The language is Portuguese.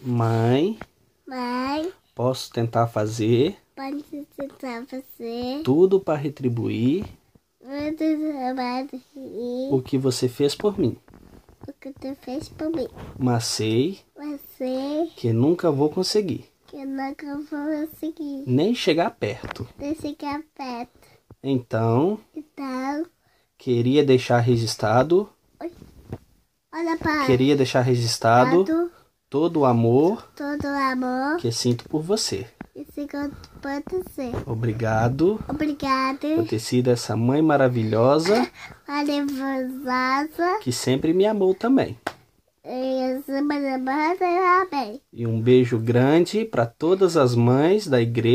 Mãe. Mãe. Posso tentar fazer. Posso tentar fazer. Tudo para retribuir. Tudo para O que você fez por mim. O que tu fez por mim. Mas sei. Mas sei. Que nunca vou conseguir. Que nunca vou conseguir. Nem chegar perto. Nem chegar perto. Então. Então. Queria deixar registrado. Olha, pai. Queria deixar registrado. Lado, todo o amor, todo o amor que sinto por você. E segundo Obrigado. Obrigado. Por ter sido essa mãe maravilhosa. maravilhosa. Que sempre me amou também. E um beijo grande para todas as mães da igreja.